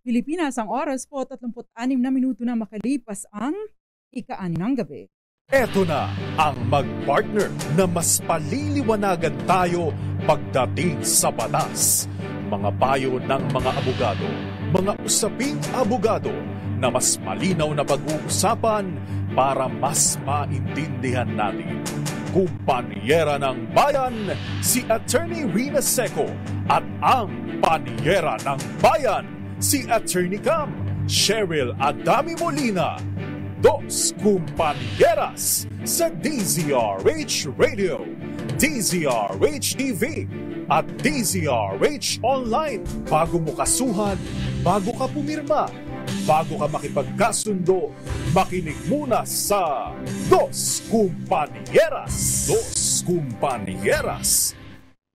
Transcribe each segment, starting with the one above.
Pilipinas ang oras po 36 na minuto na makalipas ang ika ng gabi. Eto na ang magpartner na mas paliliwanagan tayo pagdating sa batas. Mga payo ng mga abogado, mga usaping abogado na mas malinaw na pag-uusapan para mas maintindihan natin kumpanyera ng bayan, si Attorney Rina Seco at ang panyera ng bayan, si Attorney Cam, Cheryl Adami Molina. Dos kumpanyeras sa DZRH Radio, DZRH TV at DZRH Online. Bago mo kasuhan, bago ka pumirma, Bago ka makipagkasundo, makinig muna sa Dos Kumpanyeras. Dos Kumpanyeras.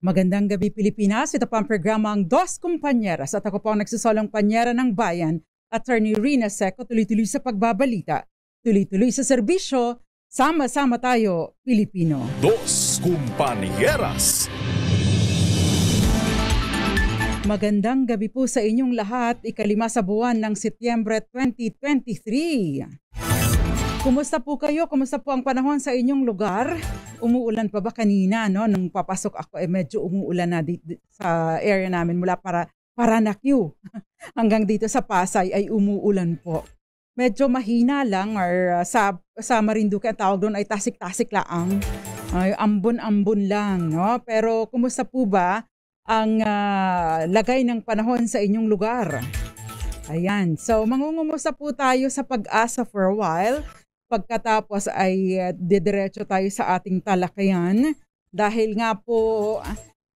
Magandang gabi Pilipinas. Ito pa ang programang Dos Kumpanyeras at ako po ang nagsasolong panyera ng bayan, Attorney Rina Seco, tuloy-tuloy sa pagbabalita, tuloy-tuloy sa serbisyo, sama-sama tayo, Pilipino. Dos Kumpanyeras. Magandang gabi po sa inyong lahat, ikalima sa buwan ng Setyembre 2023. Kumusta po kayo? Kumusta po ang panahon sa inyong lugar? Umuulan pa ba kanina, no? Nung papasok ako, eh, medyo umuulan na dito, sa area namin mula para Paranacue. Hanggang dito sa Pasay ay umuulan po. Medyo mahina lang or uh, sa, sa Marinduque ang tawag doon ay tasik-tasik laang. Ay, ambon-ambon lang, no? Pero kumusta po ba ang uh, lagay ng panahon sa inyong lugar. Ayan. So, mangungumusta po tayo sa pag-asa for a while. Pagkatapos ay uh, didiretso tayo sa ating talakayan. Dahil nga po,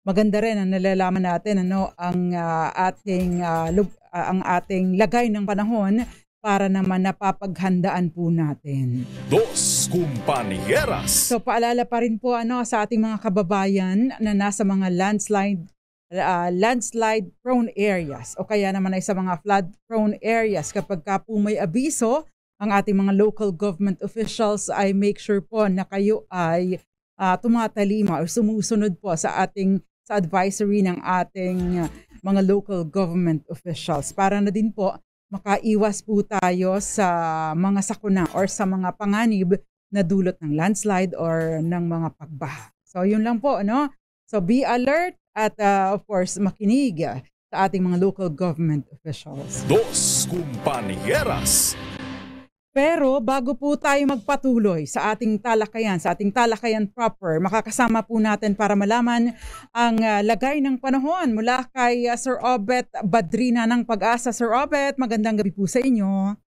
maganda rin ang nalalaman natin ano, ang, uh, ating, uh, lug- uh, ang ating lagay ng panahon para naman napapaghandaan po natin. Dos Kumpanyeras! So paalala pa rin po ano, sa ating mga kababayan na nasa mga landslide uh, landslide prone areas o kaya naman ay sa mga flood prone areas kapag ka po may abiso ang ating mga local government officials ay make sure po na kayo ay uh, tumatalima o sumusunod po sa ating sa advisory ng ating mga local government officials para na din po makaiwas po tayo sa mga sakuna or sa mga panganib na dulot ng landslide or ng mga pagbaha. So yun lang po, no? So be alert at uh, of course makinig sa ating mga local government officials. Dos Kumpanyeras pero bago po tayo magpatuloy sa ating talakayan, sa ating talakayan proper, makakasama po natin para malaman ang uh, lagay ng panahon mula kay uh, Sir Obet Badrina ng Pag-asa. Sir Obet, magandang gabi po sa inyo.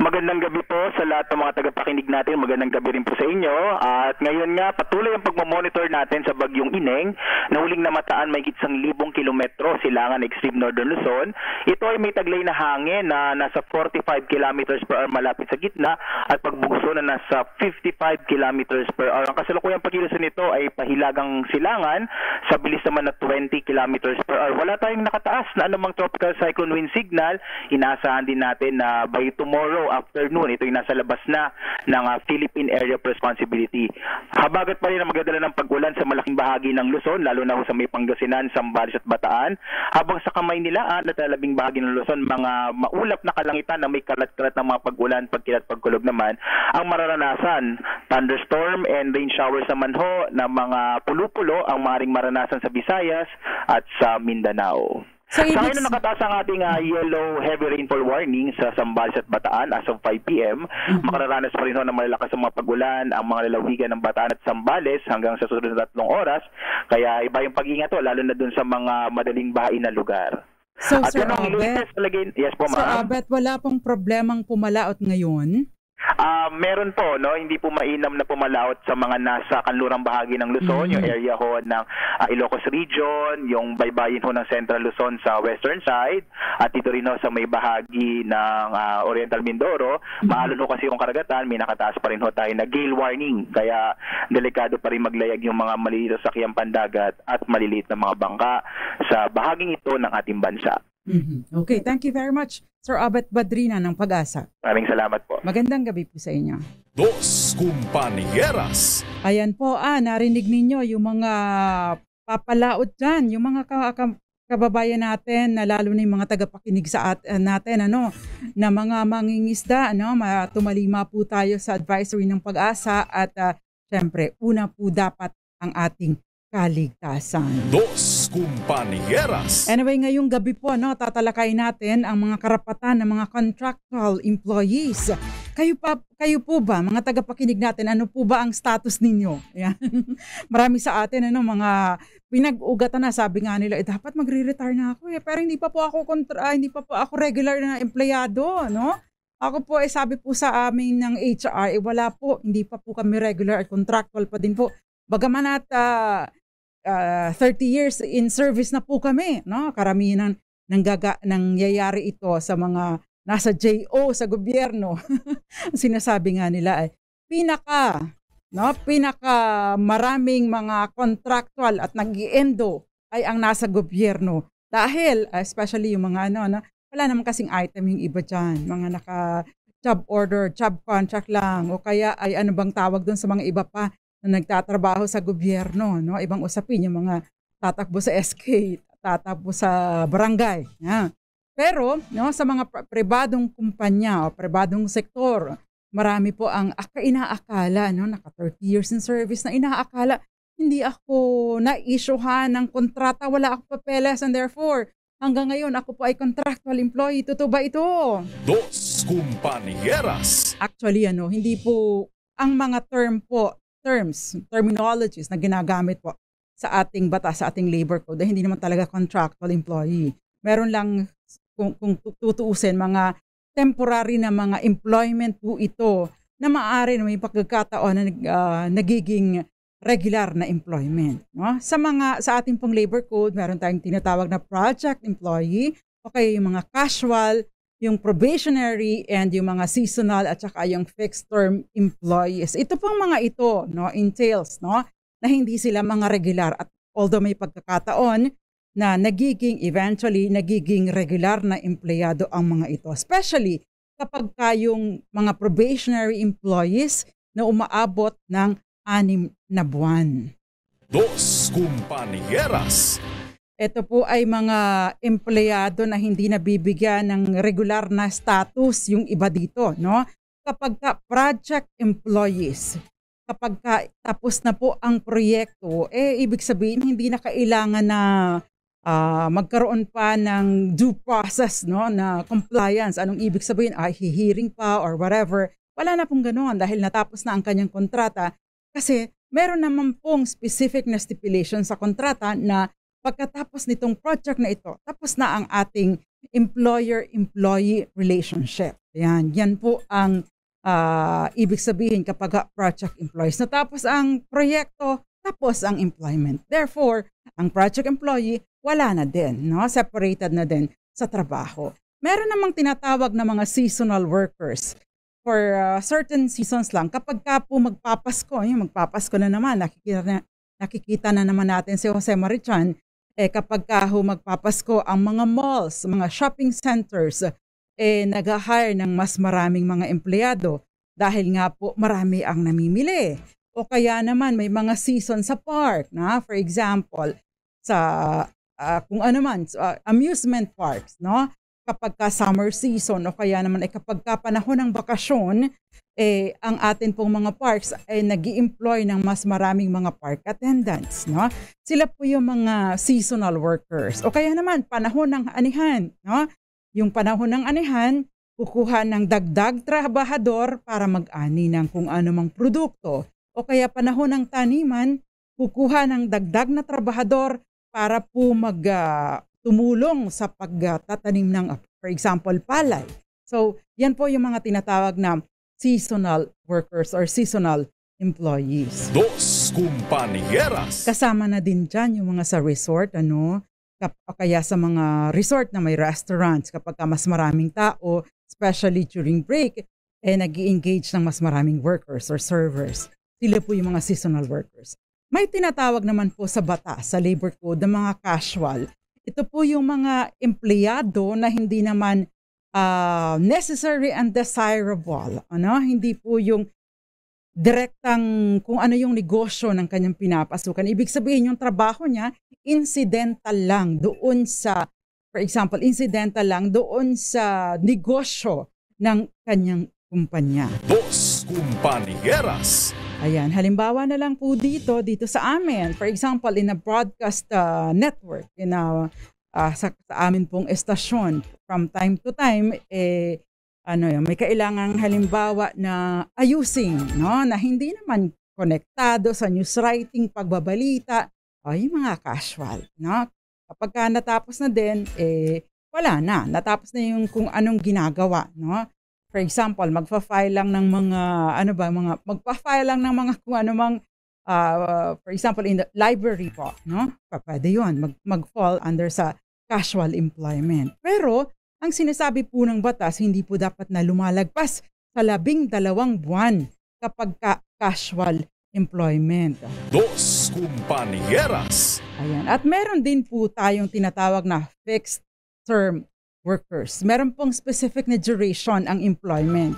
Magandang gabi po sa lahat ng mga tagapakinig natin. Magandang gabi rin po sa inyo. At ngayon nga, patuloy ang pagmamonitor natin sa Bagyong Ineng na huling namataan may isang libong kilometro silangan extreme northern Luzon. Ito ay may taglay na hangin na nasa 45 kilometers per hour malapit sa gitna at pagbugso na nasa 55 kilometers per hour. Ang kasalukuyang pagkilusan nito ay pahilagang silangan sa bilis naman na 20 kilometers per hour. Wala tayong nakataas na anumang tropical cyclone wind signal. Inaasahan din natin na by tomorrow tomorrow afternoon. Ito yung nasa labas na ng uh, Philippine Area of Responsibility. Habagat pa rin ang magdadala ng pag-ulan sa malaking bahagi ng Luzon, lalo na sa may Pangasinan, Sambales at Bataan. Habang sa kamay nila ah, at labing bahagi ng Luzon, mga maulap na kalangitan na may kalat-kalat ng mga pag-ulan, pagkilat, pagkulog naman, ang mararanasan. Thunderstorm and rain showers naman ho na mga pulupulo ang maring maranasan sa Visayas at sa Mindanao. So, sa ngayon na nakataas ang ating uh, yellow heavy rainfall warning sa Sambales at Bataan as of 5 p.m. Mm-hmm. Makararanas pa rin ho ng malalakas ang mga pagulan, ang mga lalawigan ng Bataan at Sambales hanggang sa susunod na tatlong oras. Kaya iba yung pag-iingat ho, lalo na dun sa mga madaling bahain na lugar. So, At Sir Abet, talaga, yes po, ma'am. Sir Abet, wala pong problemang pumalaot ngayon? Uh, meron po, no? hindi po mainam na pumalaot sa mga nasa kanlurang bahagi ng Luzon, mm-hmm. yung area ho ng uh, Ilocos Region, yung baybayin ho ng Central Luzon sa western side, at dito rin ho sa may bahagi ng uh, Oriental Mindoro. Mm-hmm. Maalon ho kasi yung karagatan, may nakataas pa rin ho tayo na gale warning, kaya delikado pa rin maglayag yung mga maliliit na sakyang pandagat at maliliit na mga bangka sa bahaging ito ng ating bansa. Mm-hmm. Okay, thank you very much, Sir Abet Badrina ng Pag-asa. Maraming salamat po. Magandang gabi po sa inyo. Dos Kumpanyeras. Ayan po, ah, narinig ninyo yung mga papalaot dyan, yung mga ka- ka- kababayan natin, na lalo na yung mga tagapakinig sa at, ah, natin, ano, na mga mangingisda, ano, tumalima po tayo sa advisory ng pag-asa at uh, syempre, una po dapat ang ating kaligtasan. Dos Kumpanyeras. Anyway, ngayong gabi po, no, tatalakay natin ang mga karapatan ng mga contractual employees. Kayo, pa, kayo po ba, mga tagapakinig natin, ano po ba ang status ninyo? Yan. Marami sa atin, ano, mga pinag-ugatan na, sabi nga nila, eh, dapat magre-retire na ako eh, pero hindi pa po ako, kontra, ah, hindi pa po ako regular na empleyado, no? Ako po, eh, sabi po sa amin ng HR, eh, wala po, hindi pa po kami regular at contractual pa din po. Bagaman at uh, uh, 30 years in service na po kami, no? Karamihan nang gaga nang yayari ito sa mga nasa JO sa gobyerno. Sinasabi nga nila ay pinaka no, pinaka maraming mga contractual at nag-endo ay ang nasa gobyerno. Dahil ah, especially yung mga ano, no, wala naman kasing item yung iba diyan, mga naka job order, job contract lang o kaya ay ano bang tawag doon sa mga iba pa na nagtatrabaho sa gobyerno, no? Ibang usapin yung mga tatakbo sa SK, tatakbo sa barangay. Yeah. Pero no, sa mga pribadong kumpanya o pribadong sektor, marami po ang aka inaakala, no, naka 30 years in service na inaakala, hindi ako na-issuehan ng kontrata, wala akong papeles and therefore, hanggang ngayon ako po ay contractual employee. Totoo ba ito? Dos Kumpanyeras. Actually, ano, hindi po ang mga term po terms, terminologies na ginagamit po sa ating batas, sa ating labor code, dahil hindi naman talaga contractual employee. Meron lang, kung, kung tutuusin, mga temporary na mga employment po ito na maaari na may pagkakataon na uh, nagiging regular na employment. No? Sa mga sa ating pong labor code, meron tayong tinatawag na project employee, okay, yung mga casual yung probationary and yung mga seasonal at saka yung fixed term employees. Ito pong mga ito, no, entails, no, na hindi sila mga regular at although may pagkakataon na nagiging eventually nagiging regular na empleyado ang mga ito. Especially kapag ka yung mga probationary employees na umaabot ng anim na buwan. Dos Kumpanyeras ito po ay mga empleyado na hindi nabibigyan ng regular na status yung iba dito, no? Kapag ka project employees, kapag ka tapos na po ang proyekto, eh ibig sabihin hindi na kailangan na uh, magkaroon pa ng due process, no, na compliance. Anong ibig sabihin? Ah, hihiring pa or whatever. Wala na pong ganoon dahil natapos na ang kanyang kontrata kasi meron naman pong specific na stipulation sa kontrata na pagkatapos nitong project na ito, tapos na ang ating employer-employee relationship. Yan, yan po ang uh, ibig sabihin kapag project employees. Natapos ang proyekto, tapos ang employment. Therefore, ang project employee wala na din, no? separated na din sa trabaho. Meron namang tinatawag na mga seasonal workers for uh, certain seasons lang. Kapag ka po magpapasko, yung magpapasko na naman, nakikita na, nakikita na naman natin si Jose Marichan eh, kapag ka ho magpapasko ang mga malls, mga shopping centers, eh, nag-hire ng mas maraming mga empleyado dahil nga po marami ang namimili. O kaya naman may mga season sa park na for example sa uh, kung ano man uh, amusement parks no kapag ka summer season o kaya naman ay eh, kapag ka panahon ng bakasyon eh, ang atin pong mga parks ay nag employ ng mas maraming mga park attendants. No? Sila po yung mga seasonal workers. O kaya naman, panahon ng anihan. No? Yung panahon ng anihan, kukuha ng dagdag trabahador para mag-ani ng kung ano mang produkto. O kaya panahon ng taniman, kukuha ng dagdag na trabahador para po mag uh, tumulong sa pagtatanim ng, for example, palay. So, yan po yung mga tinatawag na seasonal workers or seasonal employees. Dos kumpanyeras. Kasama na din dyan yung mga sa resort, ano, kaya sa mga resort na may restaurants kapag mas maraming tao, especially during break, eh nag engage ng mas maraming workers or servers. Sila po yung mga seasonal workers. May tinatawag naman po sa batas, sa labor code, ng mga casual. Ito po yung mga empleyado na hindi naman uh, necessary and desirable. Ano? Hindi po yung direktang kung ano yung negosyo ng kanyang pinapasukan. Ibig sabihin, yung trabaho niya, incidental lang doon sa, for example, incidental lang doon sa negosyo ng kanyang kumpanya. Boss Kumpanyeras! Ayan, halimbawa na lang po dito, dito sa amin. For example, in a broadcast uh, network, in a uh, sa, sa amin pong estasyon. From time to time, eh, ano yun, may kailangan halimbawa na ayusin, no? na hindi naman konektado sa news writing, pagbabalita, o yung mga casual. No? Kapag ka natapos na din, eh, wala na. Natapos na yung kung anong ginagawa. No? For example, magfa-file lang ng mga, ano ba, mga, magpa-file lang ng mga kung anumang uh, ah, for example, in the library po, no? Pwede yun, mag, mag-fall under sa casual employment. Pero ang sinasabi po ng batas, hindi po dapat na lumalagpas sa labing dalawang buwan kapag ka casual employment. Dos kumpanyeras. Ayan. At meron din po tayong tinatawag na fixed term workers. Meron pong specific na duration ang employment.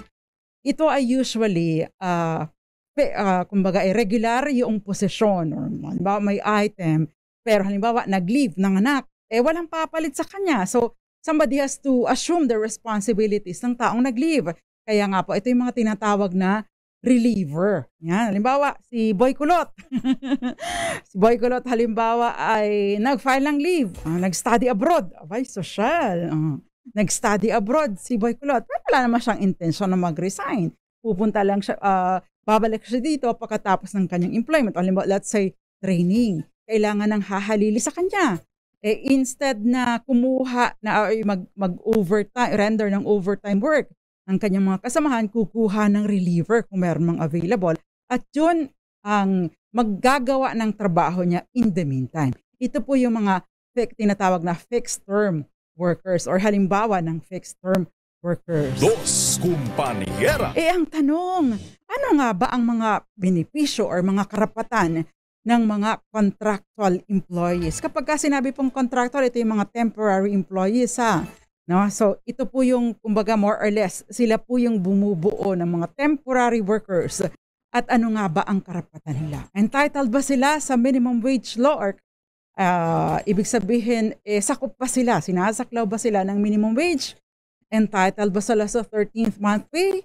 Ito ay usually, uh, pe, uh, kumbaga, irregular yung posisyon. Or, halimbawa, may item. Pero halimbawa, nag-leave ng anak eh walang papalit sa kanya. So somebody has to assume the responsibilities ng taong nag-leave. Kaya nga po, ito yung mga tinatawag na reliever. Yan, halimbawa, si Boy Kulot. si Boy Kulot, halimbawa, ay nag-file ng leave. Uh, nag-study abroad. Abay, social. Uh, ah, nag-study abroad si Boy Kulot. Pero wala naman siyang intention na mag-resign. Pupunta lang siya, uh, babalik siya dito pagkatapos ng kanyang employment. Halimbawa, let's say, training. Kailangan ng hahalili sa kanya eh, instead na kumuha na ay mag, mag-overtime, render ng overtime work, ang kanyang mga kasamahan kukuha ng reliever kung meron mang available at yun ang maggagawa ng trabaho niya in the meantime. Ito po yung mga tinatawag na fixed term workers or halimbawa ng fixed term workers. Dos kumpanyera! Eh ang tanong, ano nga ba ang mga benepisyo or mga karapatan ng mga contractual employees. Kapag ka sinabi pong contractual, ito yung mga temporary employees ha. No? So ito po yung kumbaga more or less sila po yung bumubuo ng mga temporary workers. At ano nga ba ang karapatan nila? Entitled ba sila sa minimum wage law or uh, ibig sabihin eh, sakop ba sila? Sinasaklaw ba sila ng minimum wage? Entitled ba sila sa 13th month pay?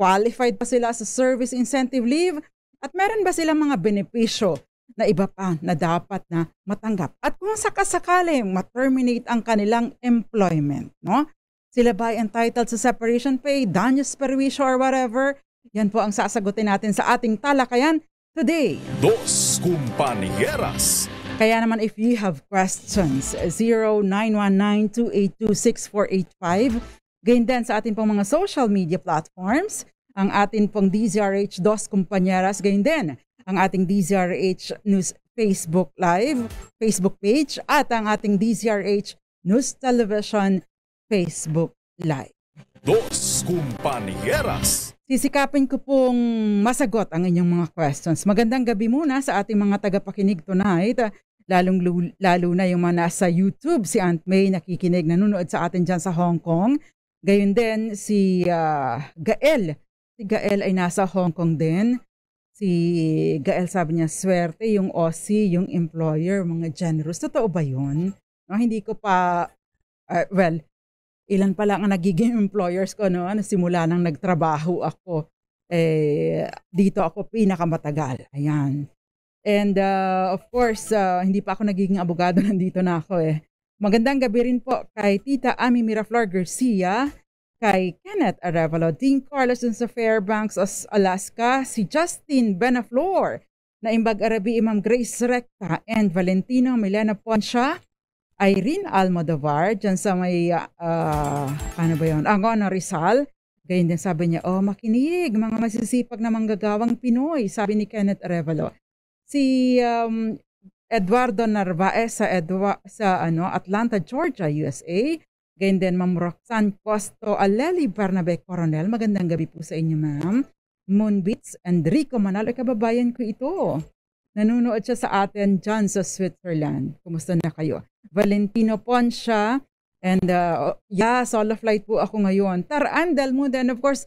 Qualified ba sila sa service incentive leave? At meron ba silang mga benepisyo na iba pa na dapat na matanggap? At kung sakasakali ma-terminate ang kanilang employment, no? Sila ba entitled sa separation pay, damages perwisyo or whatever? Yan po ang sasagutin natin sa ating talakayan today. Dos Kumpanyeras kaya naman if you have questions, 0919-282-6485. Ganyan din sa ating pong mga social media platforms ang atin pong DZRH Dos Kumpanyeras, gayon din ang ating DZRH News Facebook Live, Facebook page, at ang ating DZRH News Television Facebook Live. Dos Kumpanyeras! Sisikapin ko pong masagot ang inyong mga questions. Magandang gabi muna sa ating mga tagapakinig tonight. Lalong lalo na yung mga nasa YouTube, si Aunt May nakikinig, nanonood sa atin dyan sa Hong Kong. Gayun din si uh, Gael Si Gael ay nasa Hong Kong din. Si Gael sabi niya, swerte yung Aussie, yung employer, mga generous. Totoo ba yun? No, hindi ko pa, uh, well, ilan pala ang nagiging employers ko, no? Ano, simula nang nagtrabaho ako. Eh, dito ako pinakamatagal. Ayan. And uh, of course, uh, hindi pa ako nagiging abogado, nandito na ako eh. Magandang gabi rin po kay Tita Ami Miraflor Garcia, kay Kenneth Arevalo, Dean Carlos sa Fairbanks, Alaska, si Justin Benaflor, imbag Arabi Imam Grace Recta and Valentino Milena Poncha, Irene Almodovar, dyan sa may, uh, ano ba yun, Angona ah, Rizal. Gayun din sabi niya, oh makinig, mga masisipag na manggagawang Pinoy, sabi ni Kenneth Arevalo. Si um, Eduardo Narvaez sa, Edwa, sa ano, Atlanta, Georgia, USA, Gayun din, Ma'am Roxanne Costo, Aleli Bernabe Coronel. Magandang gabi po sa inyo, Ma'am. Moonbeats, Rico Manalo, kababayan ko ito. Nanunood siya sa atin dyan sa Switzerland. Kumusta na kayo? Valentino Poncia, and uh, yeah, solo flight po ako ngayon. Taraan Del Mundo, and of course,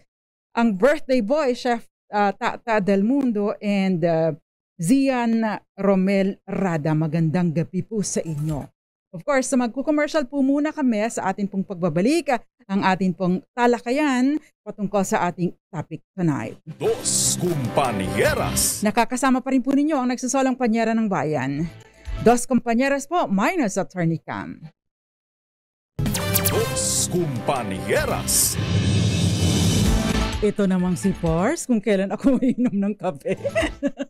ang birthday boy, Chef uh, Tata Del Mundo, and uh, Zian Romel Rada. Magandang gabi po sa inyo. Of course, sa commercial po muna kami sa atin pong pagbabalik ang atin pong talakayan patungkol sa ating topic tonight. Dos Kumpanyeras! Nakakasama pa rin po ninyo ang nagsasolang panyera ng bayan. Dos Kumpanyeras po minus Attorney Cam. Dos Kumpanyeras! Ito namang si Pars, kung kailan ako uminom ng kape.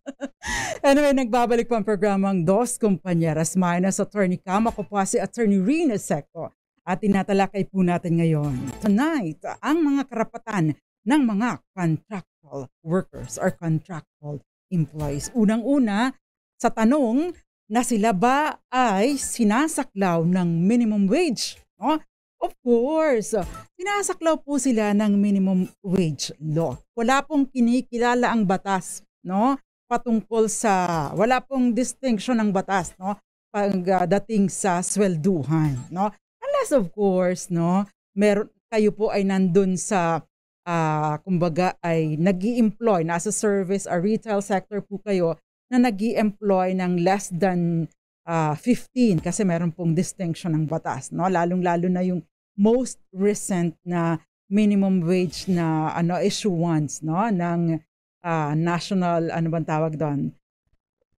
anyway, nagbabalik pa ang programang Dos Compañeras Minus Attorney Cam. Ako po si Attorney Rina Seco. At tinatalakay po natin ngayon, tonight, ang mga karapatan ng mga contractual workers or contractual employees. Unang-una, sa tanong na sila ba ay sinasaklaw ng minimum wage no? Of course, sinasaklaw po sila ng minimum wage law. Wala pong kinikilala ang batas, no? Patungkol sa wala pong distinction ng batas, no? Pagdating uh, sa swelduhan, no? Unless of course, no, meron kayo po ay nandun sa uh, kumbaga ay nag employ nasa service or retail sector po kayo na nag employ ng less than uh, ah, 15 kasi meron pong distinction ng batas, no? Lalong-lalo na yung most recent na minimum wage na ano once no ng uh, national ano bang tawag doon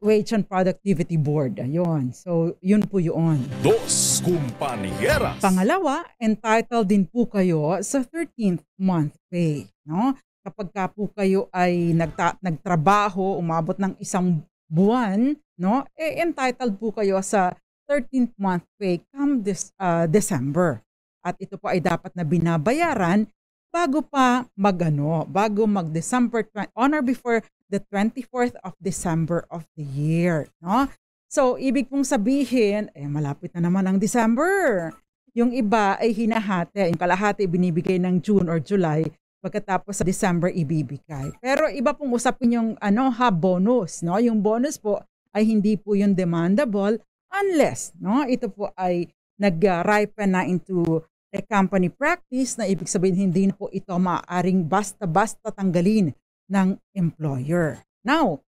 Wage and Productivity Board. ayon So, yun po yun. Dos Kumpanyeras. Pangalawa, entitled din po kayo sa 13th month pay. No? Kapag ka po kayo ay nagta- nagtrabaho, umabot ng isang buwan, no? Eh, entitled po kayo sa 13th month pay come this uh, December. At ito po ay dapat na binabayaran bago pa magano, bago mag December on or before the 24th of December of the year, no? So, ibig kong sabihin, eh, malapit na naman ang December. Yung iba ay hinahati, yung kalahati binibigay ng June or July pagkatapos sa December ibibigay. Pero iba pong usapin yung ano ha bonus, no? Yung bonus po ay hindi po yung demandable unless, no? Ito po ay nag-ripen na into a company practice na ibig sabihin hindi na po ito maaring basta-basta tanggalin ng employer. Now,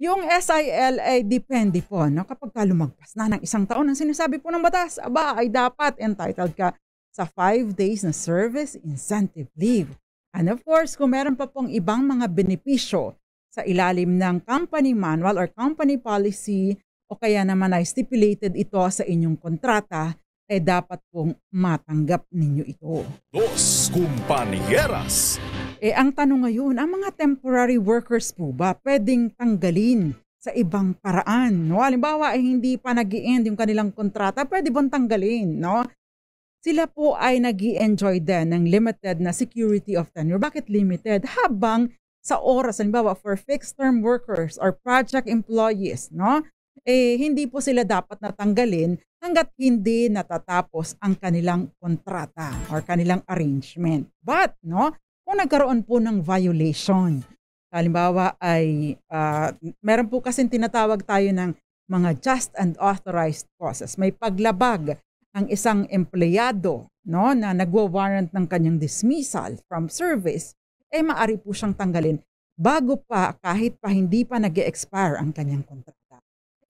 yung SIL ay depende po no? kapag ka lumagpas na ng isang taon ang sinasabi po ng batas, aba ay dapat entitled ka sa 5 days na service incentive leave. And of course, kung meron pa pong ibang mga benepisyo sa ilalim ng company manual or company policy o kaya naman ay stipulated ito sa inyong kontrata, ay eh dapat pong matanggap ninyo ito. Dos Kumpanyeras Eh ang tanong ngayon, ang mga temporary workers po ba pwedeng tanggalin sa ibang paraan? No? Halimbawa, eh, hindi pa nag end yung kanilang kontrata, pwede bang tanggalin? No? sila po ay nag enjoy din ng limited na security of tenure. Bakit limited? Habang sa oras, halimbawa for fixed term workers or project employees, no? Eh, hindi po sila dapat natanggalin hanggat hindi natatapos ang kanilang kontrata or kanilang arrangement. But, no, kung nagkaroon po ng violation, halimbawa ay uh, meron po kasi tinatawag tayo ng mga just and authorized causes. May paglabag ang isang empleyado no, na nagwa-warrant ng kanyang dismissal from service, eh maari po siyang tanggalin bago pa kahit pa hindi pa nag expire ang kanyang kontrata.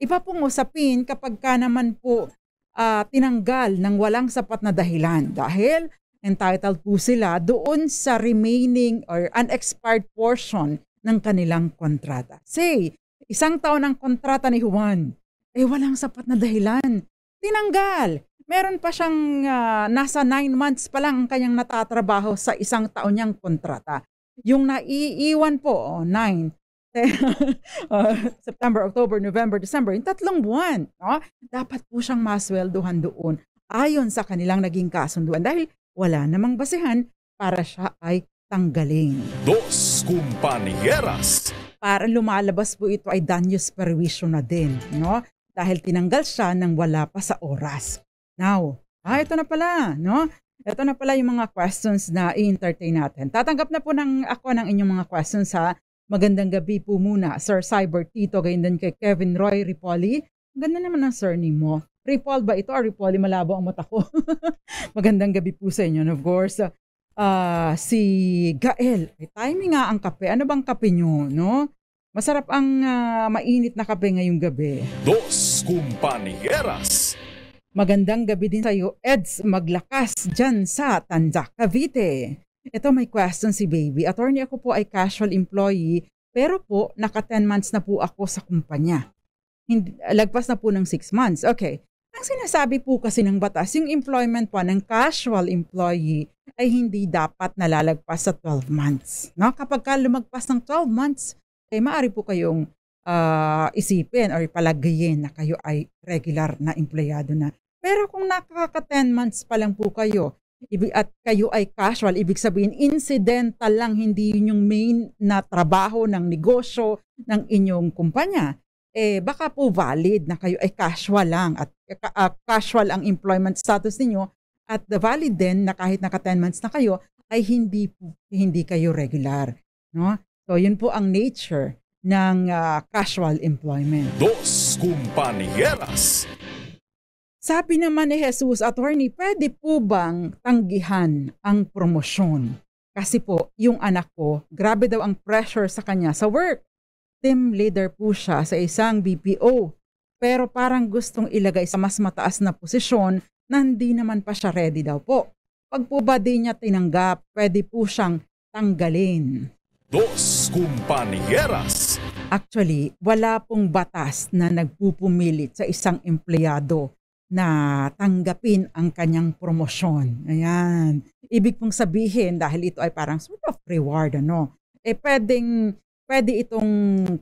Iba pong usapin kapag ka naman po uh, tinanggal ng walang sapat na dahilan dahil entitled po sila doon sa remaining or unexpired portion ng kanilang kontrata. Say, isang taon ang kontrata ni Juan, eh walang sapat na dahilan. Tinanggal meron pa siyang uh, nasa 9 months pa lang ang kanyang natatrabaho sa isang taon niyang kontrata. Yung naiiwan po, oh, 9, uh, September, October, November, December, yung tatlong buwan, no? dapat po siyang maswelduhan doon ayon sa kanilang naging kasunduan dahil wala namang basehan para siya ay tanggalin. Dos Kumpanyeras Para lumalabas po ito ay danyos perwisyo na din, no? Dahil tinanggal siya nang wala pa sa oras. Now, ah, ito na pala, no? Ito na pala yung mga questions na i-entertain natin. Tatanggap na po ng ako ng inyong mga questions sa magandang gabi po muna, Sir Cyber Tito, gayon din kay Kevin Roy Ripoli. Ganda naman ang surname mo. Ripol ba ito or Ripoli? Malabo ang mata ko. magandang gabi po sa inyo. And of course, uh, si Gael, ay timing nga ang kape. Ano bang kape nyo, no? Masarap ang uh, mainit na kape ngayong gabi. Dos Kumpanieras Magandang gabi din sa iyo, Eds Maglakas, dyan sa Tanda, Cavite. Ito may question si Baby. Attorney ako po ay casual employee, pero po naka 10 months na po ako sa kumpanya. Hindi, lagpas na po ng 6 months. Okay. Ang sinasabi po kasi ng batas, yung employment po ng casual employee ay hindi dapat nalalagpas sa 12 months. No? Kapag ka lumagpas ng 12 months, ay eh, maaari po kayong uh, isipin or palagayin na kayo ay regular na empleyado na. Pero kung nakaka 10 months pa lang po kayo, at kayo ay casual, ibig sabihin incidental lang, hindi yun yung main na trabaho ng negosyo ng inyong kumpanya. Eh baka po valid na kayo ay casual lang at uh, casual ang employment status niyo at the valid din na kahit naka 10 months na kayo ay hindi hindi kayo regular, no? So yun po ang nature ng uh, casual employment. Dos Compañeras Sabi naman ni Jesus, attorney, pwede po bang tanggihan ang promosyon? Kasi po, yung anak ko, grabe daw ang pressure sa kanya sa work. Team leader po siya sa isang BPO. Pero parang gustong ilagay sa mas mataas na posisyon na hindi naman pa siya ready daw po. Pag po ba di niya tinanggap, pwede po siyang tanggalin. Dos Compañeras Actually, wala pong batas na nagpupumilit sa isang empleyado na tanggapin ang kanyang promosyon. Ayan. Ibig pong sabihin, dahil ito ay parang sort of reward, ano? Eh, pwedeng, pwede itong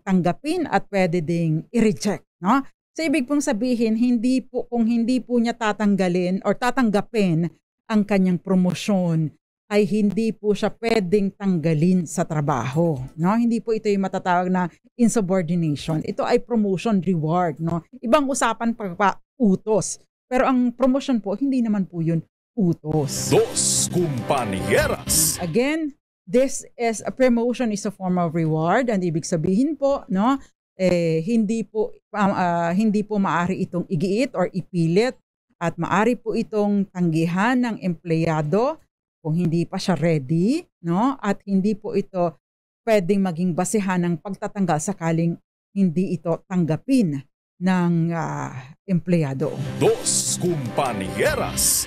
tanggapin at pwede ding i-reject, no? So, ibig pong sabihin, hindi po, kung hindi po niya tatanggalin or tatanggapin ang kanyang promosyon, ay hindi po siya pwedeng tanggalin sa trabaho. No? Hindi po ito yung matatawag na insubordination. Ito ay promotion reward. No? Ibang usapan pa, pa utos. Pero ang promotion po, hindi naman po yun utos. Dos kumpanyeras. Again, this is a promotion is a form of reward and ibig sabihin po no eh, hindi po um, uh, hindi po maari itong igiit or ipilit at maari po itong tanggihan ng empleyado kung hindi pa siya ready, no? At hindi po ito pwedeng maging basehan ng pagtatanggal sakaling hindi ito tanggapin ng uh, empleyado. Dos Kumpanyeras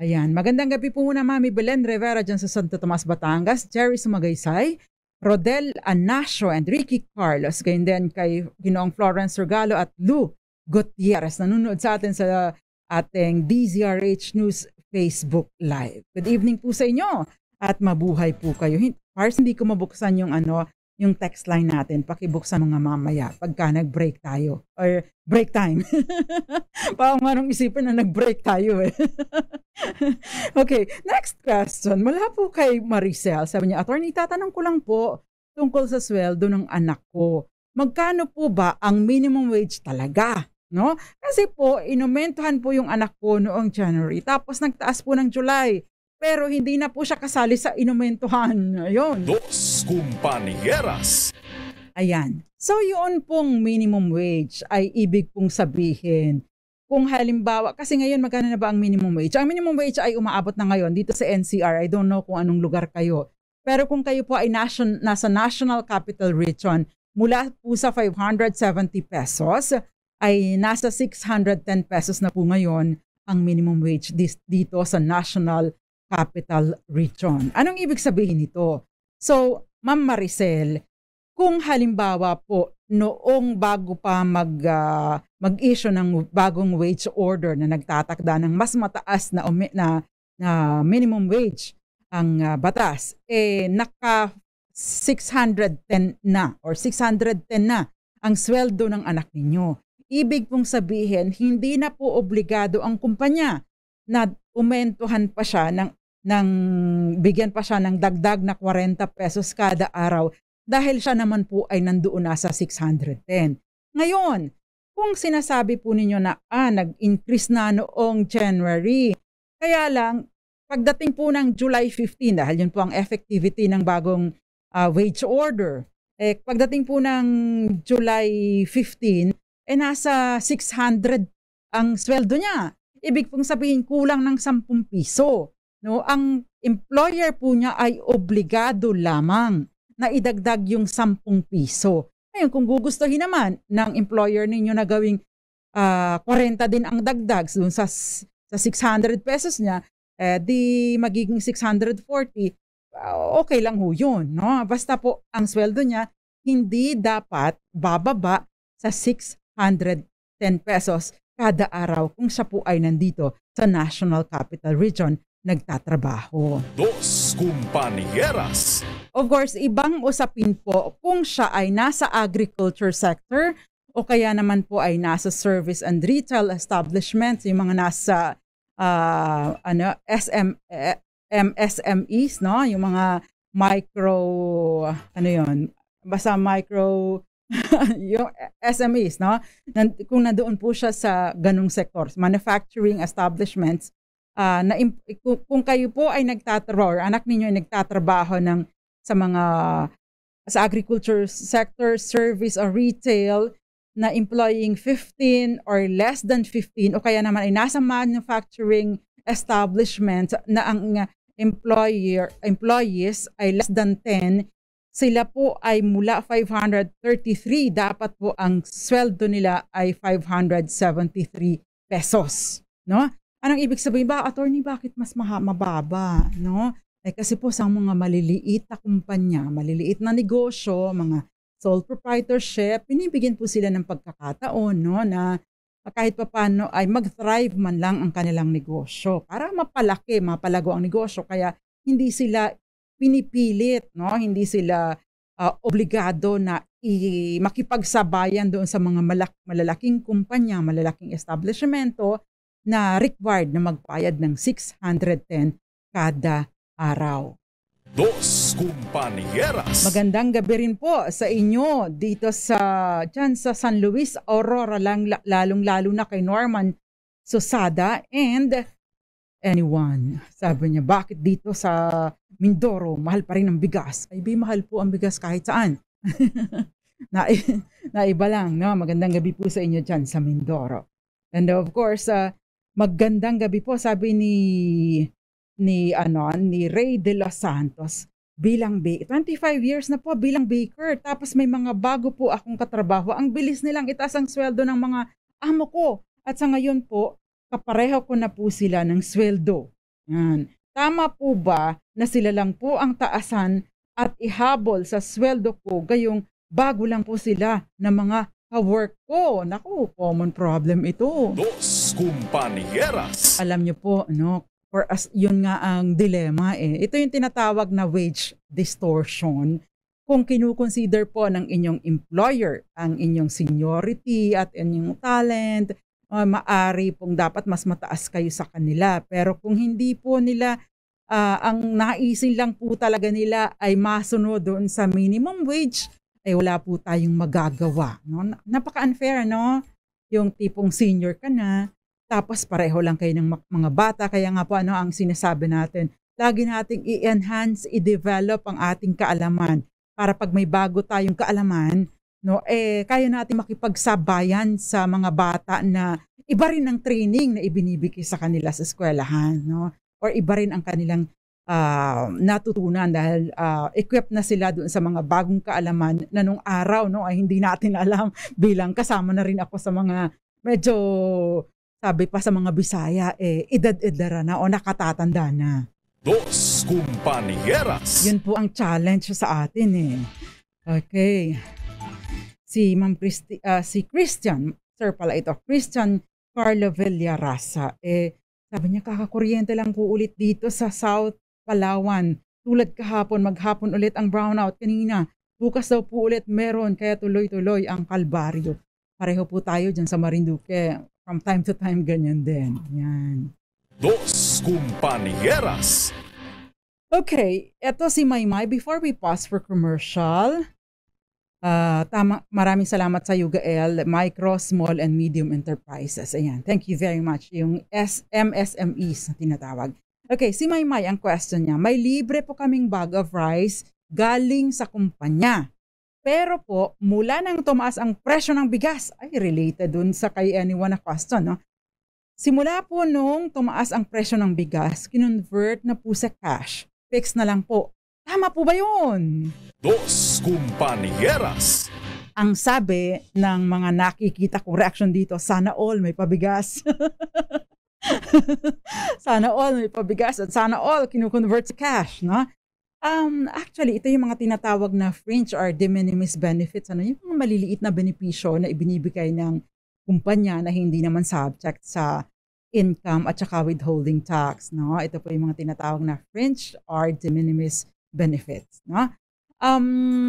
Ayan, magandang gabi po muna Mami Belen Rivera dyan sa Santo Tomas, Batangas, Jerry Sumagaysay, Rodel Anasio and Ricky Carlos, gayon din kay Ginoong Florence Regalo at Lou Gutierrez. Nanonood sa atin sa ating DZRH News Facebook Live. Good evening po sa inyo at mabuhay po kayo. Pars, hindi ko mabuksan yung ano, yung text line natin. Pakibuksan mga mamaya pagka nag-break tayo or break time. Parang manong isipin na nag-break tayo eh. okay, next question. Mula po kay Maricel. Sabi niya, attorney, tatanong ko lang po tungkol sa sweldo ng anak ko. Magkano po ba ang minimum wage talaga? No? Kasi po, inumentuhan po yung anak ko noong January. Tapos nagtaas po ng July. Pero hindi na po siya kasali sa inumentuhan. Ayun. Dos kumpanyeras. Ayan. So yun pong minimum wage ay ibig pong sabihin. Kung halimbawa, kasi ngayon magkano na ba ang minimum wage? Ang minimum wage ay umaabot na ngayon dito sa NCR. I don't know kung anong lugar kayo. Pero kung kayo po ay nation, nasa National Capital Region, mula po sa 570 pesos ay nasa 610 pesos na po ngayon ang minimum wage dito sa National Capital Region. Anong ibig sabihin nito? So, Ma'am Maricel, kung halimbawa po noong bago pa mag uh, mag-issue ng bagong wage order na nagtatakda ng mas mataas na umi- na, na minimum wage ang uh, batas eh naka 610 na or 610 na ang sweldo ng anak ninyo. Ibig pong sabihin, hindi na po obligado ang kumpanya na umentuhan pa siya ng, ng bigyan pa siya ng dagdag na 40 pesos kada araw dahil siya naman po ay nandoon na sa 610. Ngayon, kung sinasabi po ninyo na ah, nag-increase na noong January, kaya lang pagdating po ng July 15 dahil yun po ang effectivity ng bagong uh, wage order, eh, pagdating po ng July 15, eh nasa 600 ang sweldo niya. Ibig pong sabihin kulang ng 10 piso. No, ang employer po niya ay obligado lamang na idagdag yung 10 piso. Ngayon, kung gugustuhin naman ng employer ninyo na gawing uh, ah, 40 din ang dagdag sa, sa 600 pesos niya, eh, di magiging 640, ah, okay lang ho yun. No? Basta po, ang sweldo niya hindi dapat bababa sa 600 110 pesos kada araw kung siya po ay nandito sa National Capital Region nagtatrabaho. Dos Kumpanyeras Of course, ibang usapin po kung siya ay nasa agriculture sector o kaya naman po ay nasa service and retail establishments, yung mga nasa uh, ano, SM, eh, MSMEs, no? yung mga micro, ano yon basta micro yung SMEs, no? Kung nandoon po siya sa ganung sectors, manufacturing establishments, uh, na kung kayo po ay nagtatrabaho or anak ninyo ay nagtatrabaho ng sa mga sa agriculture sector, service or retail na employing 15 or less than 15 o kaya naman ay nasa manufacturing establishment na ang employer employees ay less than 10 sila po ay mula 533, dapat po ang sweldo nila ay 573 pesos. No? Anong ibig sabihin ba, attorney, bakit mas maha, mababa? No? Eh, kasi po sa mga maliliit na kumpanya, maliliit na negosyo, mga sole proprietorship, pinibigyan po sila ng pagkakataon no, na kahit papano ay mag-thrive man lang ang kanilang negosyo para mapalaki, mapalago ang negosyo. Kaya hindi sila pinipilit, no? Hindi sila uh, obligado na i- makipagsabayan doon sa mga malak- malalaking kumpanya, malalaking establishmento na required na magbayad ng 610 kada araw. Dos Kumpanyeras. Magandang gabi rin po sa inyo dito sa dyan sa San Luis Aurora lang lalong lalo na kay Norman Susada and anyone. Sabi niya, bakit dito sa Mindoro, mahal pa rin ang bigas? Ay, be, mahal po ang bigas kahit saan. na, na iba lang, no? Magandang gabi po sa inyo dyan sa Mindoro. And of course, uh, magandang gabi po, sabi ni ni ano ni Ray De Los Santos bilang baker. 25 years na po bilang baker. Tapos may mga bago po akong katrabaho. Ang bilis nilang itaas ang sweldo ng mga amo ko. At sa ngayon po, kapareho ko na po sila ng sweldo. Yan. Tama po ba na sila lang po ang taasan at ihabol sa sweldo ko gayong bago lang po sila na mga ka-work ko. Naku, common problem ito. Dos kumpanyeras. Alam niyo po, no, for us, yun nga ang dilema eh. Ito yung tinatawag na wage distortion kung kinukonsider po ng inyong employer ang inyong seniority at inyong talent uh, maari pong dapat mas mataas kayo sa kanila. Pero kung hindi po nila, uh, ang naisin lang po talaga nila ay masunod doon sa minimum wage, ay wala po tayong magagawa. No? Napaka-unfair, no? Yung tipong senior ka na, tapos pareho lang kayo ng mga bata. Kaya nga po ano ang sinasabi natin, lagi nating i-enhance, i-develop ang ating kaalaman para pag may bago tayong kaalaman, no eh kaya natin makipagsabayan sa mga bata na iba rin ang training na ibinibigay sa kanila sa eskwelahan no or iba rin ang kanilang uh, natutunan dahil uh, equipped na sila doon sa mga bagong kaalaman na nung araw no ay hindi natin alam bilang kasama na rin ako sa mga medyo sabi pa sa mga Bisaya eh edad-edara na o nakatatanda na Dos Kumpanyeras. Yun po ang challenge sa atin eh. Okay si Ma'am Christi, uh, si Christian, sir pala ito, Christian Carlo Villarasa. Eh, sabi niya, kakakuryente lang po ulit dito sa South Palawan. Tulad kahapon, maghapon ulit ang brownout kanina. Bukas daw po ulit meron, kaya tuloy-tuloy ang kalbaryo. Pareho po tayo dyan sa Marinduque. From time to time, ganyan din. Yan. Dos Kumpanyeras Okay, eto si Maymay. Before we pause for commercial, Uh, tama, maraming salamat sa UGAL, Micro, Small and Medium Enterprises. Ayan, thank you very much. Yung SMSMEs na tinatawag. Okay, si Maymay, ang question niya, may libre po kaming bag of rice galing sa kumpanya. Pero po, mula nang tumaas ang presyo ng bigas, ay related dun sa kay anyone na question, no? Simula po nung tumaas ang presyo ng bigas, kinonvert na po sa cash. Fix na lang po Tama po ba yun? Dos Kumpanyeras ang sabi ng mga nakikita ko reaction dito, sana all may pabigas. sana all may pabigas at sana all kinukonvert sa cash, no? Um, actually, ito yung mga tinatawag na fringe or de minimis benefits. Ano, yung mga maliliit na benepisyo na ibinibigay ng kumpanya na hindi naman subject sa income at saka withholding tax. No? Ito po yung mga tinatawag na fringe or de minimis benefits. No? Um,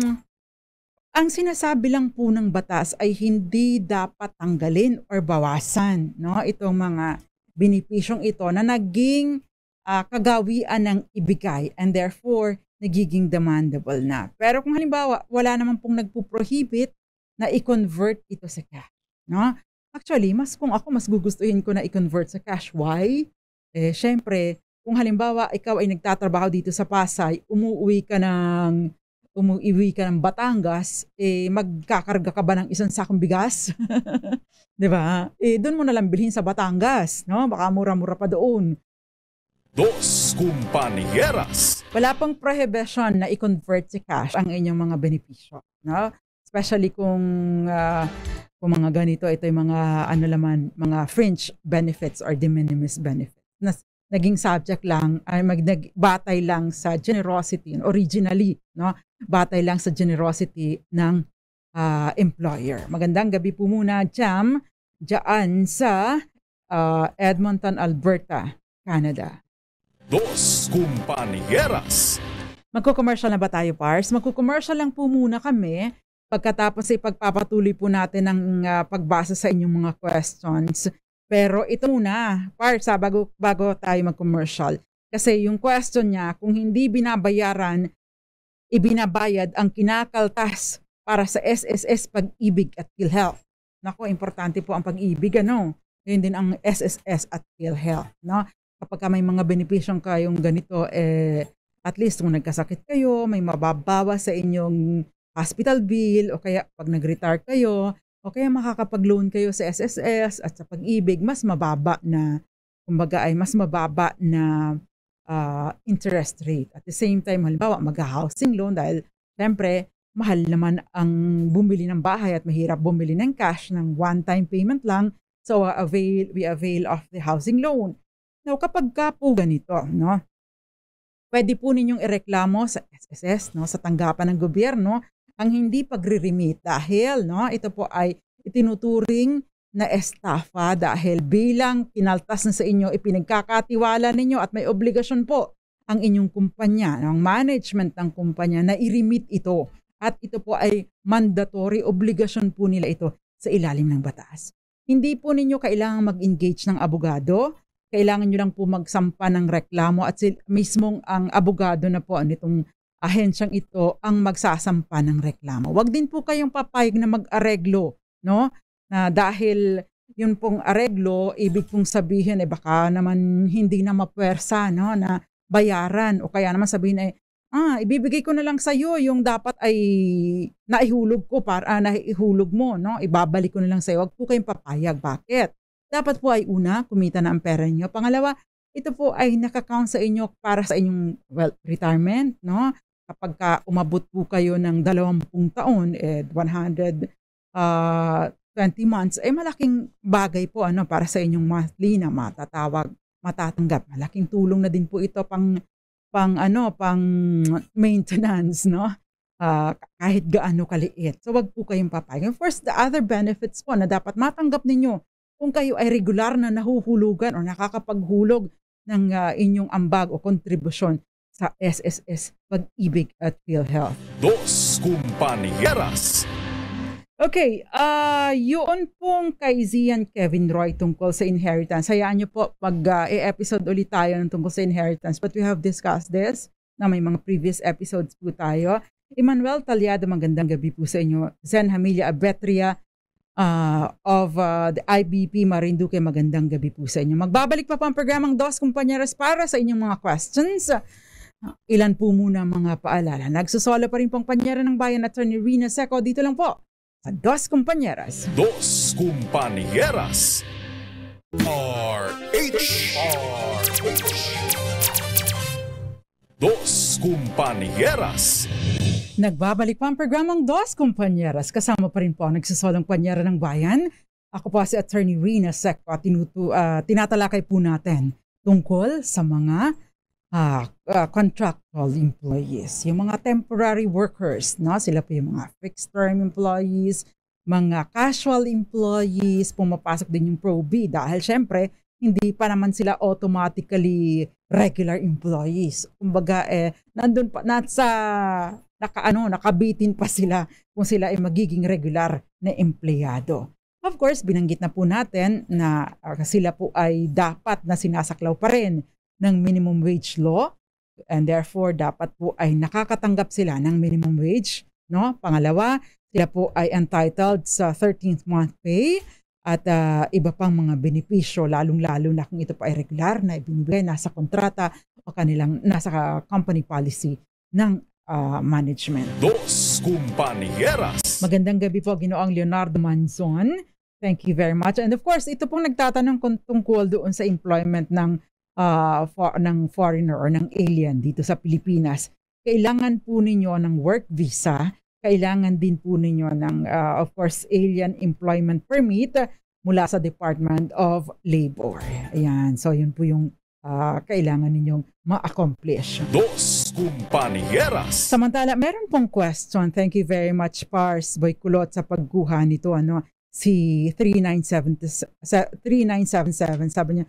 ang sinasabi lang po ng batas ay hindi dapat tanggalin or bawasan no itong mga benepisyong ito na naging uh, kagawian ng ibigay and therefore nagiging demandable na. Pero kung halimbawa wala naman pong nagpo-prohibit na i-convert ito sa cash, no? Actually, mas kung ako mas gugustuhin ko na i-convert sa cash. Why? Eh syempre, kung halimbawa ikaw ay nagtatrabaho dito sa Pasay, umuwi ka ng umuwi ka ng Batangas, eh magkakarga ka ba ng isang sakong bigas? 'Di ba? Eh doon mo na lang bilhin sa Batangas, no? Baka mura-mura pa doon. Dos kumpanyeras. Wala pang prohibition na i-convert si cash ang inyong mga benepisyo, no? Especially kung uh, kung mga ganito, ito yung mga ano laman, mga fringe benefits or de minimis benefits. Nas, naging subject lang ay mag nagbatay lang sa generosity originally no batay lang sa generosity ng uh, employer magandang gabi po muna Jam diyan sa uh, Edmonton Alberta Canada Dos Compañeras Magko-commercial na ba tayo Pars? Magko-commercial lang po muna kami Pagkatapos ay pagpapatuloy po natin ang uh, pagbasa sa inyong mga questions pero ito muna, par sa bago, bago tayo mag-commercial. Kasi yung question niya, kung hindi binabayaran, ibinabayad ang kinakaltas para sa SSS Pag-ibig at PhilHealth. Nako, importante po ang pag-ibig, ano? Ngayon din ang SSS at PhilHealth, no? Kapag may mga benepisyong kayong ganito, eh, at least kung nagkasakit kayo, may mababawa sa inyong hospital bill, o kaya pag nag-retire kayo, o kaya makakapag-loan kayo sa SSS at sa pag-ibig, mas mababa na, kumbaga ay mas mababa na uh, interest rate. At the same time, halimbawa, mag-housing loan dahil syempre, mahal naman ang bumili ng bahay at mahirap bumili ng cash ng one-time payment lang. So, uh, avail, we avail of the housing loan. Now, kapag ka po ganito, no, pwede po ninyong ireklamo sa SSS, no, sa tanggapan ng gobyerno ang hindi pagre-remit dahil no, ito po ay itinuturing na estafa dahil bilang pinaltas na sa inyo, ipinagkakatiwala ninyo at may obligasyon po ang inyong kumpanya, ang management ng kumpanya na i-remit ito. At ito po ay mandatory obligasyon po nila ito sa ilalim ng batas. Hindi po ninyo kailangan mag-engage ng abogado, kailangan nyo lang po magsampa ng reklamo at sil- mismong ang abogado na po nitong ahensyang ito ang magsasampa ng reklamo. Huwag din po kayong papayag na mag-areglo, no? Na dahil yun pong areglo, ibig pong sabihin eh baka naman hindi na mapuwersa, no? Na bayaran o kaya naman sabihin ay eh, ah, ibibigay ko na lang sa iyo yung dapat ay naihulog ko para ah, naihulog mo, no? Ibabalik ko na lang sa iyo. Huwag po kayong papayag. Bakit? Dapat po ay una, kumita na ang pera niyo. Pangalawa, ito po ay nakakount sa inyo para sa inyong well, retirement, no? kapag ka umabot po kayo ng 20 taon at ah, 120 months, ay eh, malaking bagay po ano para sa inyong monthly na matatawag, matatanggap. Malaking tulong na din po ito pang pang ano, pang maintenance, no? Uh, kahit gaano kaliit. So wag po kayong papayag. And first, the other benefits po na dapat matanggap ninyo kung kayo ay regular na nahuhulugan o nakakapaghulog ng uh, inyong ambag o kontribusyon sa SSS Pag-ibig at PhilHealth. Dos Kumpanyeras Okay, uh, yun pong kay Zian Kevin Roy tungkol sa inheritance. Hayaan nyo po pag uh, episode ulit tayo ng tungkol sa inheritance. But we have discussed this na may mga previous episodes po tayo. Emmanuel Taliado, magandang gabi po sa inyo. Zen Hamilia Abetria uh, of uh, the IBP Marinduque, magandang gabi po sa inyo. Magbabalik pa po ang programang Dos Kumpanyeras para sa inyong mga questions. Ilan po muna mga paalala. Nagsasola pa rin pong panyera ng bayan Attorney Rina Seco. Dito lang po sa Dos Compañeras. Dos Compañeras. RH. RH. Dos Compañeras. Nagbabalik pa ang programang Dos Compañeras. Kasama pa rin po ang nagsasolang panyera ng bayan. Ako po si Attorney Rina Seco. Tinutu, uh, tinatalakay po natin tungkol sa mga uh, uh, contractual employees, yung mga temporary workers, no? sila po yung mga fixed term employees, mga casual employees, pumapasok din yung pro-B dahil syempre, hindi pa naman sila automatically regular employees. Kumbaga eh nandoon pa nasa naka ano, nakabitin pa sila kung sila ay magiging regular na empleyado. Of course, binanggit na po natin na uh, sila po ay dapat na sinasaklaw pa rin ng minimum wage law and therefore dapat po ay nakakatanggap sila ng minimum wage, no? Pangalawa, sila po ay entitled sa 13th month pay at uh, iba pang mga benepisyo lalong-lalo na kung ito pa ay regular na ibinibigay nasa kontrata o kanilang nasa ah, company policy ng uh, management. Dos Compañeras. Magandang gabi po ginoong Leonardo Manzon. Thank you very much. And of course, ito pong nagtatanong kung tungkol doon sa employment ng uh, for, ng foreigner or ng alien dito sa Pilipinas, kailangan po ninyo ng work visa, kailangan din po ninyo ng uh, of course alien employment permit mula sa Department of Labor. Ayan, so yun po yung uh, kailangan ninyong ma-accomplish. Dos kumpanyeras. Samantala, meron pong question. Thank you very much, Pars Boykulot, sa pagguha nito. Ano, si 3977, 3977, sabi niya,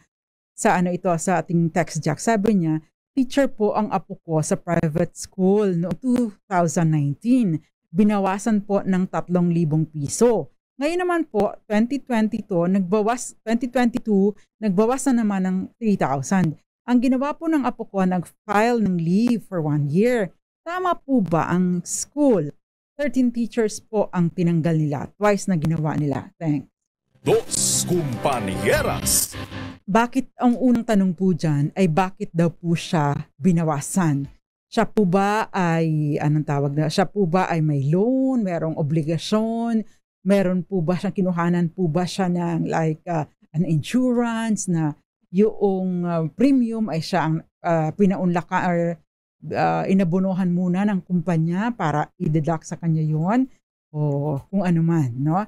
sa ano ito sa ating text jack. Sabi niya, teacher po ang apo ko sa private school noong 2019. Binawasan po ng 3,000 piso. Ngayon naman po, 2022, nagbawas, 2022, nagbawas na naman ng 3,000. Ang ginawa po ng apo ko, nag-file ng leave for one year. Tama po ba ang school? 13 teachers po ang tinanggal nila. Twice na ginawa nila. Thanks. Dos Compañeras bakit ang unang tanong po dyan ay bakit daw po siya binawasan? Siya po ba ay, anong tawag na, siya po ba ay may loan, merong obligasyon, meron po ba siyang kinuhanan po ba siya ng like uh, an insurance na yung uh, premium ay siya ang uh, pinaunlaka or uh, inabonohan muna ng kumpanya para i-deduct sa kanya yon o kung ano man, no?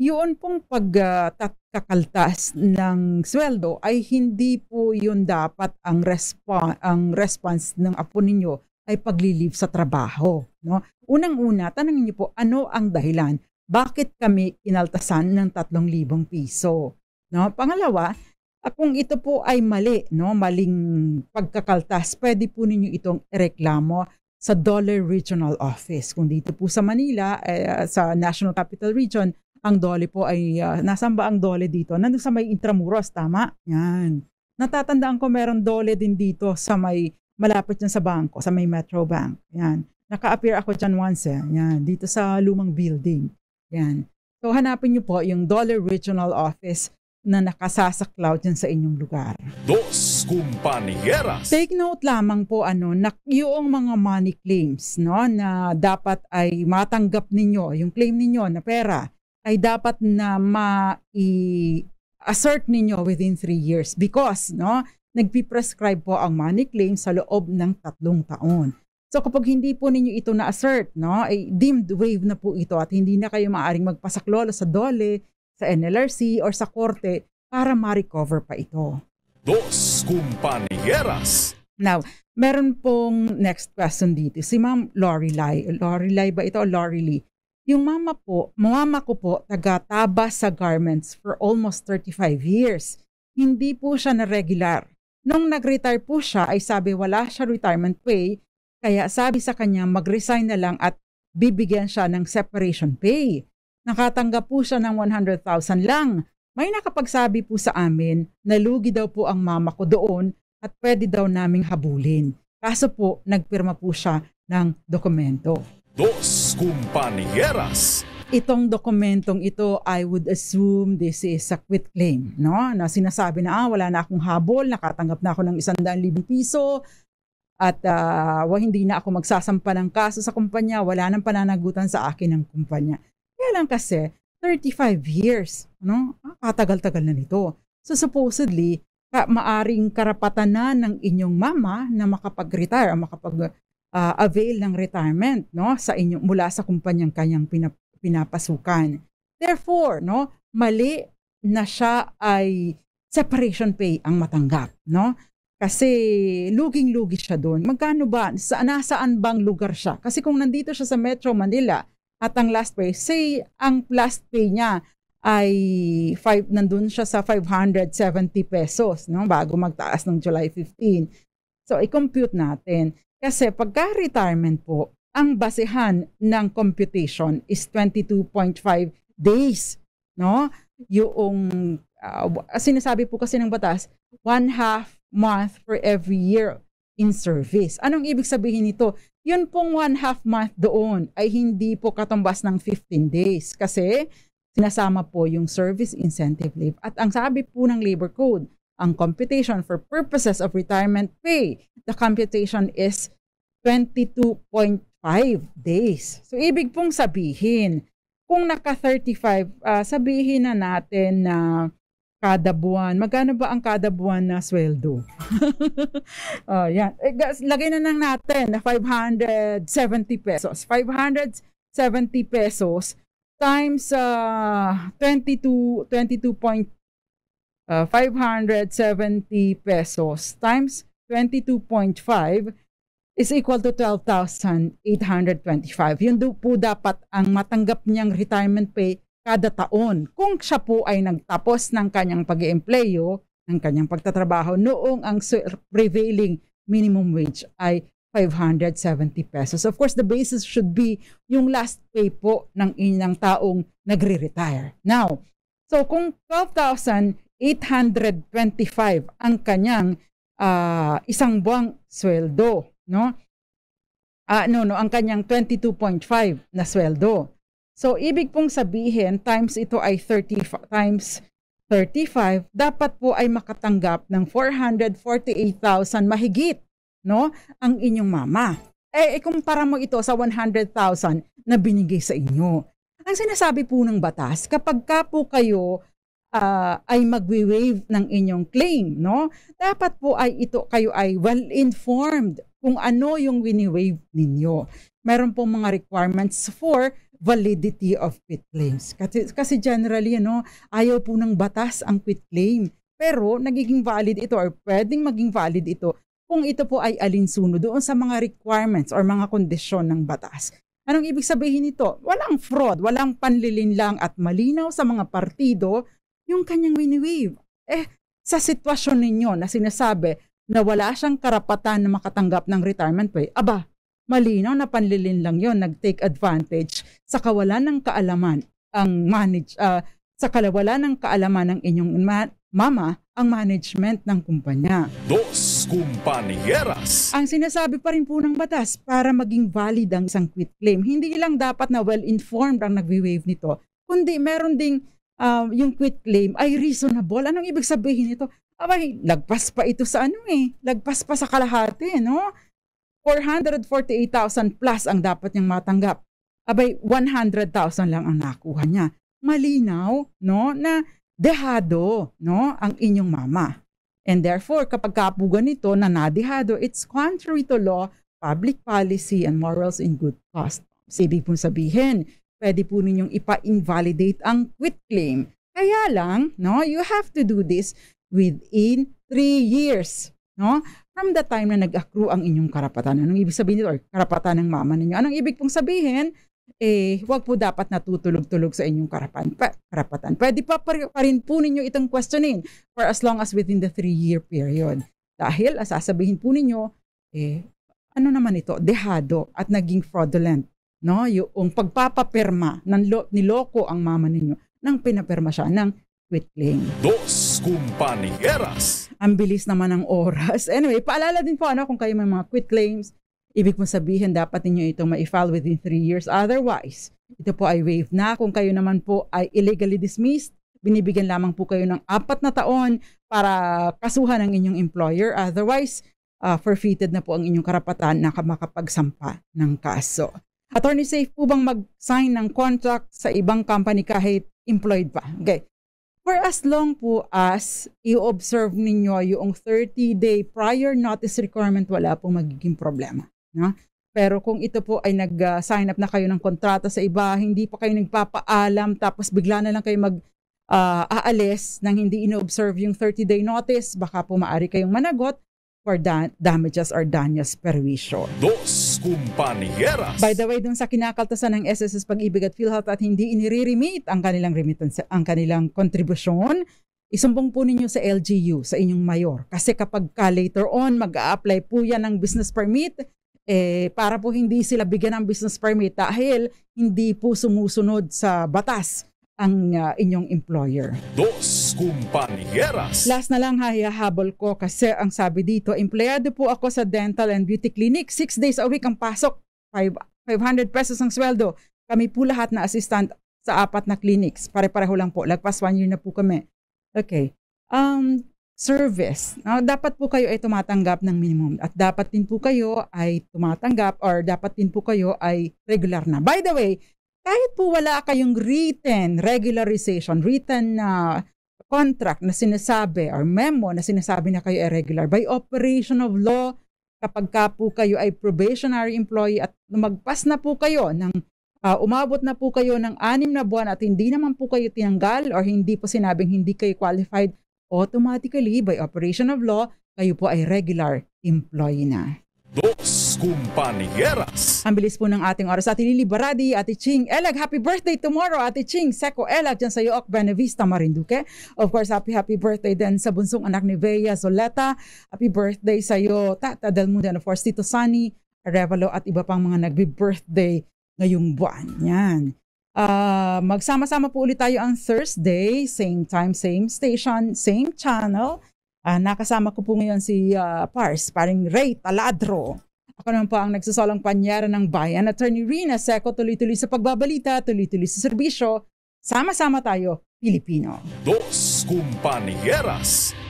yun pong pagkakaltas ah, uh, ng sweldo ay hindi po yun dapat ang response ang response ng apo ninyo ay paglilib sa trabaho no unang-una tanungin niyo po ano ang dahilan bakit kami inaltasan ng 3,000 piso no pangalawa ah, kung ito po ay mali no maling pagkakaltas pwede po ninyo itong reklamo sa Dollar Regional Office kung dito po sa Manila eh, sa National Capital Region ang Dole po ay, uh, ah, nasan ba ang Dole dito? Nandun sa may Intramuros, tama? Yan. Natatandaan ko meron Dole din dito sa may, malapit dyan sa bangko, sa may Metro Bank. Yan. Naka-appear ako dyan once eh. Yan. Dito sa lumang building. Yan. So hanapin niyo po yung Dollar Regional Office na nakasasaklaw dyan sa inyong lugar. Dos kumpanyeras. Take note lamang po ano, na yung mga money claims no, na dapat ay matanggap ninyo, yung claim ninyo na pera ay dapat na ma-assert ninyo within 3 years because no, nagpi-prescribe po ang money claim sa loob ng tatlong taon. So kapag hindi po ninyo ito na-assert, no, ay deemed wave na po ito at hindi na kayo maaring magpasaklolo sa DOLE, sa NLRC, or sa korte para ma-recover pa ito. Dos Compañeras Now, meron pong next question dito. Si Ma'am Lorelai. Lorelai ba ito? o Lorelai. Yung mama po, mama ko po, taga-taba sa garments for almost 35 years. Hindi po siya na regular. Nung nag-retire po siya ay sabi wala siya retirement pay, kaya sabi sa kanya mag-resign na lang at bibigyan siya ng separation pay. Nakatanggap po siya ng 100,000 lang. May nakapagsabi po sa amin na lugi daw po ang mama ko doon at pwede daw naming habulin. Kaso po, nagpirma po siya ng dokumento. Dos kumpanyeras. Itong dokumentong ito, I would assume this is a quit claim, no? Na sinasabi na, ah, wala na akong habol, nakatanggap na ako ng 100,000 piso, at uh, ah, well, hindi na ako magsasampa ng kaso sa kumpanya, wala nang pananagutan sa akin ng kumpanya. Kaya lang kasi, 35 years, no? Ah, katagal-tagal na nito. So supposedly, ka, maaring karapatan na ng inyong mama na makapag-retire, makapag uh, avail ng retirement no sa inyo mula sa kumpanyang kanyang pinap, pinapasukan. Therefore, no, mali na siya ay separation pay ang matanggap, no? Kasi luging-lugi siya doon. Magkano ba? Sa, nasaan bang lugar siya? Kasi kung nandito siya sa Metro Manila at ang last pay, say ang last pay niya ay five, nandun siya sa 570 pesos no? bago magtaas ng July 15. So, i-compute natin. Kasi pagka-retirement po, ang basehan ng computation is 22.5 days, no? Yung uh, sinasabi po kasi ng batas, one half month for every year in service. Anong ibig sabihin nito? Yun pong one half month doon ay hindi po katumbas ng 15 days kasi sinasama po yung service incentive leave. At ang sabi po ng labor code, ang computation for purposes of retirement pay. The computation is 22.5 days. So, ibig pong sabihin, kung naka-35, uh, ah, sabihin na natin na kada buwan, magkano ba ang kada buwan na sweldo? uh, yan. Eh, lagay na lang natin na 570 pesos. 570 pesos times uh, 22, 22.5 uh, 570 pesos times 22.5 is equal to 12,825. Yun po dapat ang matanggap niyang retirement pay kada taon kung siya po ay nagtapos ng kanyang pag empleyo ng kanyang pagtatrabaho noong ang prevailing minimum wage ay 570 pesos. Of course, the basis should be yung last pay po ng inyong taong nagre-retire. Now, so kung 12,000 825 ang kanyang uh, isang buwang sweldo, no? Ah, uh, no, no, ang kanyang 22.5 na sweldo. So, ibig pong sabihin, times ito ay 30 times 35, dapat po ay makatanggap ng 448,000 mahigit, no? Ang inyong mama. Eh, ikumpara eh, mo ito sa 100,000 na binigay sa inyo. Ang sinasabi po ng batas, kapag ka po kayo uh, ay magwi-waive ng inyong claim, no? Dapat po ay ito kayo ay well-informed kung ano yung wini-waive ninyo. Meron po mga requirements for validity of quit claims. Kasi, kasi generally, ano, ayaw po ng batas ang quit claim. Pero nagiging valid ito or pwedeng maging valid ito kung ito po ay alinsuno doon sa mga requirements or mga kondisyon ng batas. Anong ibig sabihin nito? Walang fraud, walang panlilinlang at malinaw sa mga partido yung kanyang wini-wave. Eh, sa sitwasyon ninyo na sinasabi na wala siyang karapatan na makatanggap ng retirement pay, aba, malinaw na panlilin lang yon nag-take advantage sa kawalan ng kaalaman ang manage uh, sa kalawalan ng kaalaman ng inyong ma- mama ang management ng kumpanya. Dos Kumpanyeras. Ang sinasabi pa rin po ng batas para maging valid ang isang quit claim, hindi lang dapat na well-informed ang nagwi wave nito, kundi meron ding uh, yung quit claim ay reasonable. Anong ibig sabihin nito? Abay, lagpas pa ito sa ano eh. Lagpas pa sa kalahati, no? 448,000 plus ang dapat niyang matanggap. Abay, 100,000 lang ang nakuha niya. Malinaw, no? Na dehado, no? Ang inyong mama. And therefore, kapag kapo ganito na nadehado, it's contrary to law, public policy, and morals in good cost. Ibig pong sabihin, pwede po ninyong ipa-invalidate ang quit claim. Kaya lang, no, you have to do this within 3 years, no? From the time na nag-accrue ang inyong karapatan. Anong ibig sabihin nito? Or karapatan ng mama ninyo. Anong ibig pong sabihin? Eh, wag po dapat natutulog-tulog sa inyong karapan, pa, karapatan. Pwede pa, pa, pa rin po ninyo itong questionin for as long as within the 3-year period. Dahil, sasabihin po ninyo, eh, ano naman ito, dehado at naging fraudulent no? Yung pagpapapirma ng lo, niloko ang mama ninyo nang pinaperma siya ng quitling. Dos kumpanieras. Ang bilis naman ng oras. Anyway, paalala din po ano kung kayo may mga quit claims, ibig mo sabihin dapat niyo itong ma-file within 3 years otherwise. Ito po ay waived na kung kayo naman po ay illegally dismissed binibigyan lamang po kayo ng apat na taon para kasuhan ng inyong employer. Otherwise, uh, forfeited na po ang inyong karapatan na makapagsampa ng kaso. Attorney, safe po bang mag-sign ng contract sa ibang company kahit employed pa? Okay. For as long po as i-observe ninyo yung 30-day prior notice requirement, wala pong magiging problema. No? Pero kung ito po ay nag-sign up na kayo ng kontrata sa iba, hindi pa kayo nagpapaalam, tapos bigla na lang kayo mag uh, aalis nang hindi ino-observe yung 30-day notice, baka po maaari kayong managot for da- damages or damages perwisyo. Dos kumpanyeras. By the way, dun sa kinakaltasan ng SSS Pag-ibig at PhilHealth at hindi inire-remit ang kanilang remittance, ang kanilang kontribusyon, isumbong po ninyo sa LGU, sa inyong mayor. Kasi kapag ka later on, mag a apply po yan ng business permit, eh, para po hindi sila bigyan ng business permit dahil hindi po sumusunod sa batas ang uh, inyong employer. Dos kumpanyeras. Last na lang hayahabol ko kasi ang sabi dito, empleyado po ako sa dental and beauty clinic. Six days a week ang pasok. Five, 500 pesos ang sweldo. Kami po lahat na assistant sa apat na clinics. Pare-pareho lang po. Lagpas one year na po kami. Okay. Um, service. Now, ah, dapat po kayo ay tumatanggap ng minimum at dapat din po kayo ay tumatanggap or dapat din po kayo ay regular na. By the way, kahit po wala kayong written regularization, written na uh, contract na sinasabi or memo na sinasabi na kayo irregular, by operation of law, kapag ka po kayo ay probationary employee at magpas na po kayo ng uh, umabot na po kayo ng anim na buwan at hindi naman po kayo tinanggal or hindi po sinabing hindi kayo qualified, automatically by operation of law, kayo po ay regular employee na. Kumpanieras. Ang bilis po ng ating oras. Ate Lili Baradi, Ate Ching Elag, happy birthday tomorrow, Ate Ching Seco Elag, dyan sa Yook, Benavista, Marinduque. Of course, happy happy birthday din sa bunsong anak ni Bea Soleta. Happy birthday sa iyo, Tata Dalmudan. Of course, Tito Sunny, Revalo at iba pang mga nagbi-birthday ngayong buwan. Yan. Uh, magsama-sama po ulit tayo ang Thursday, same time, same station, same channel. Uh, nakasama ko po ngayon si uh, Pars, paring Ray Taladro. Ako naman po ang nagsasalang panyera ng bayan, Attorney Rina Seco, tuloy-tuloy sa pagbabalita, tuloy-tuloy sa serbisyo. Sama-sama tayo, Pilipino. Dos Kumpanyeras